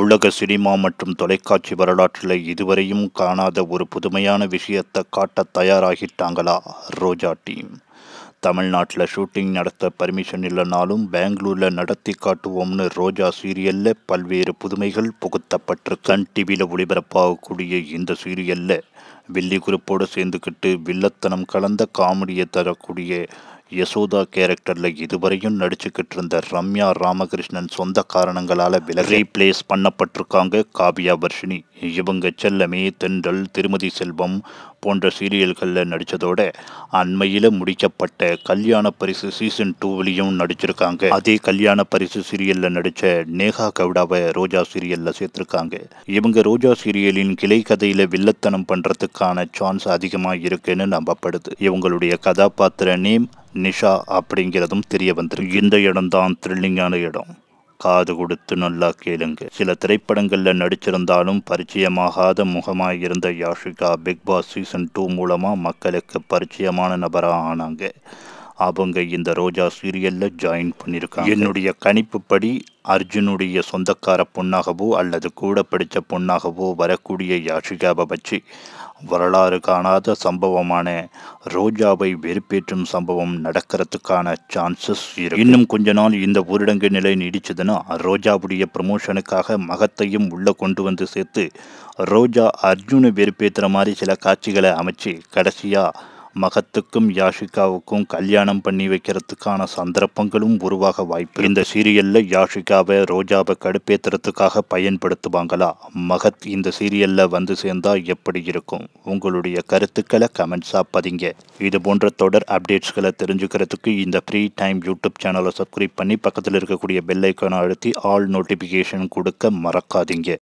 உலக சினிமா மற்றும் தொலைக்காட்சி வரலாற்றில் இதுவரையும் காணாத ஒரு புதுமையான விஷயத்தை காட்ட தயாராகிட்டாங்களா ரோஜா டீம் தமிழ்நாட்டில் ஷூட்டிங் நடத்த பர்மிஷன் இல்லைனாலும் பெங்களூரில் நடத்தி காட்டுவோம்னு ரோஜா சீரியலில் பல்வேறு புதுமைகள் புகுத்தப்பட்டு டிவியில் ஒளிபரப்பாகக்கூடிய இந்த சீரியலில் வில்லி குரூப்போடு சேர்ந்துக்கிட்டு வில்லத்தனம் கலந்த காமெடியை தரக்கூடிய யசோதா கேரக்டரில் இதுவரையும் நடிச்சுக்கிட்டு இருந்த ரம்யா ராமகிருஷ்ணன் சொந்த காரணங்களால் விலகி ரீப்ளேஸ் பண்ணப்பட்டிருக்காங்க காவியா வர்ஷினி இவங்க செல்லமே தென்றல் திருமதி செல்வம் போன்ற சீரியல்களில் நடித்ததோட அண்மையில் முடிக்கப்பட்ட கல்யாண பரிசு சீசன் டூவிலையும் நடிச்சிருக்காங்க அதே கல்யாண பரிசு சீரியலில் நடித்த நேகா கவுடாவை ரோஜா சீரியலில் சேர்த்துருக்காங்க இவங்க ரோஜா சீரியலின் கிளை கதையில் வில்லத்தனம் பண்ணுறதுக்கு வர்றதுக்கான சான்ஸ் அதிகமாக இருக்குன்னு நம்பப்படுது இவங்களுடைய கதாபாத்திர நேம் நிஷா அப்படிங்கிறதும் தெரிய வந்திருக்கு இந்த இடம்தான் த்ரில்லிங்கான இடம் காது கொடுத்து நல்லா கேளுங்க சில திரைப்படங்களில் நடிச்சிருந்தாலும் பரிச்சயமாகாத முகமாக இருந்த Yashika big boss season two மூலமாக மக்களுக்கு பரிச்சயமான நபராக ஆனாங்க அவங்க இந்த ரோஜா சீரியலில் ஜாயின் பண்ணியிருக்காங்க என்னுடைய கணிப்புப்படி அர்ஜுனுடைய சொந்தக்கார பொண்ணாகவோ அல்லது கூட படித்த பொண்ணாகவோ வரக்கூடிய யாஷிகாவை வச்சு வரலாறு காணாத சம்பவமான ரோஜாவை வெறுப்பேற்றும் சம்பவம் நடக்கிறதுக்கான சான்சஸ் இன்னும் கொஞ்ச நாள் இந்த ஊரடங்கு நிலை நீடிச்சதுன்னா ரோஜாவுடைய ப்ரமோஷனுக்காக மகத்தையும் உள்ளே கொண்டு வந்து சேர்த்து ரோஜா அர்ஜுனை வெறுப்பேற்றுற மாதிரி சில காட்சிகளை அமைச்சு கடைசியாக மகத்துக்கும் யாஷிகாவுக்கும் கல்யாணம் பண்ணி வைக்கிறதுக்கான சந்தர்ப்பங்களும் உருவாக வாய்ப்பு இந்த சீரியல்ல யாஷிகாவை ரோஜாவை கடுப்பேத்துறதுக்காக பயன்படுத்துவாங்களா மகத் இந்த சீரியல்ல வந்து சேர்ந்தா எப்படி இருக்கும் உங்களுடைய கருத்துக்களை கமெண்ட்ஸாக பதிங்க இது போன்ற தொடர் அப்டேட்ஸ்களை தெரிஞ்சுக்கிறதுக்கு இந்த ஃப்ரீ டைம் யூடியூப் சேனலை சப்ஸ்கிரைப் பண்ணி பக்கத்தில் இருக்கக்கூடிய பெல்லைக்கான அழுத்தி ஆல் நோட்டிஃபிகேஷன் கொடுக்க மறக்காதீங்க